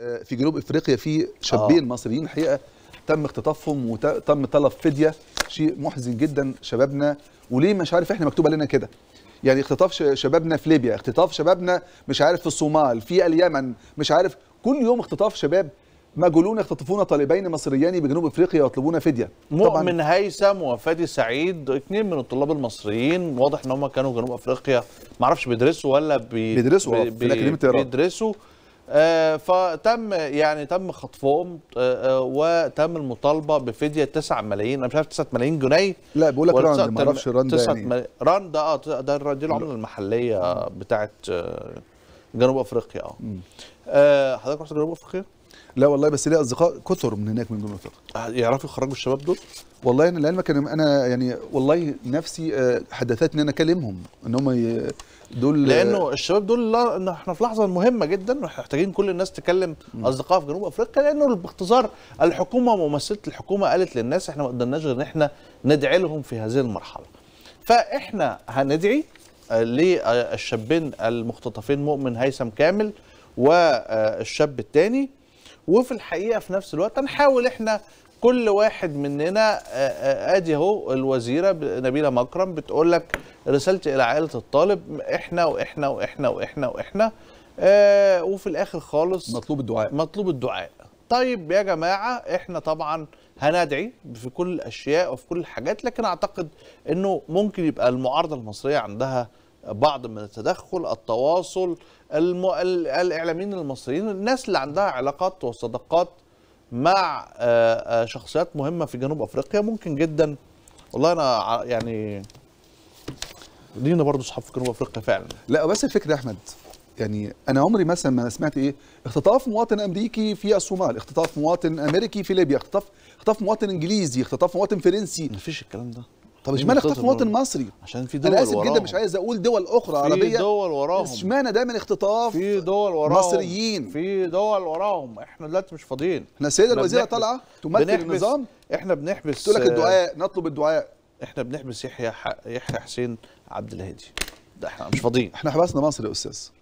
آه، في جنوب افريقيا في شابين آه. مصريين الحقيقه تم اختطافهم وتم طلب فديه شيء محزن جدا شبابنا وليه مش عارف احنا مكتوبه لنا كده يعني اختطاف شبابنا في ليبيا اختطاف شبابنا مش عارف في الصومال في اليمن مش عارف كل يوم اختطاف شباب مجهولون يختطفون طالبين مصريين بجنوب افريقيا ويطلبون فديه مؤمن هيثم وفادي سعيد اثنين من الطلاب المصريين واضح ان هم كانوا جنوب افريقيا ما اعرفش بيدرسوا ولا بي بيدرسوا آه، بي بي الاكاديميه بيدرسوا آه، فتم يعني تم خطفهم آه، آه، وتم المطالبه بفديه 9 ملايين انا مش عارف 9 ملايين جنيه لا بيقول لك راند ما اعرفش راند يعني راند اه ده دي العمله المحليه بتاعت جنوب افريقيا اه حضرتك رحت جنوب افريقيا؟ لا والله بس ليه اصدقاء كثر من هناك من جنوب افريقيا آه، يعرفوا يخرجوا الشباب دول والله انا لعلمك انا يعني والله نفسي آه، حدثتني ان انا اكلمهم ان هم دول لانه الشباب دول لا احنا في لحظه مهمه جدا محتاجين كل الناس تكلم اصدقاء في جنوب افريقيا لانه باختصار الحكومه ممثله الحكومه قالت للناس احنا ما قدرناش غير ان احنا ندعي لهم في هذه المرحله فاحنا هندعي آه، للشابين المختطفين مؤمن هيثم كامل والشاب الثاني وفي الحقيقه في نفس الوقت هنحاول احنا كل واحد مننا ادي اهو الوزيره نبيله مكرم بتقول لك رسالتي الى عائله الطالب احنا واحنا واحنا واحنا واحنا آه وفي الاخر خالص مطلوب الدعاء مطلوب الدعاء طيب يا جماعه احنا طبعا هندعي في كل الاشياء وفي كل الحاجات لكن اعتقد انه ممكن يبقى المعارضه المصريه عندها بعض من التدخل التواصل الم... الاعلاميين المصريين الناس اللي عندها علاقات وصداقات مع آه، آه، شخصيات مهمه في جنوب افريقيا ممكن جدا والله انا يعني لينا برضه اصحاب في جنوب افريقيا فعلا لا بس الفكره يا احمد يعني انا عمري مثلا ما سمعت ايه اختطاف مواطن امريكي في الصومال اختطاف مواطن امريكي في ليبيا اختطاف اختطاف مواطن انجليزي اختطاف مواطن فرنسي مفيش الكلام ده طب اشمعنى اختطاف مواطن مصري عشان في دول انا اسف جدا مش عايز اقول دول اخرى عربيه في دول وراهم اشمعنى دايما اختطاف في دول وراهم مصريين في دول وراهم احنا دلوقتي مش فاضيين احنا السيده الوزيره طالعه تمثل النظام احنا بنحبس تقول لك آه، الدعاء نطلب الدعاء احنا بنحبس يحيى يحيى حسين عبد الهادي ده احنا مش فاضيين احنا حبسنا مصر يا استاذ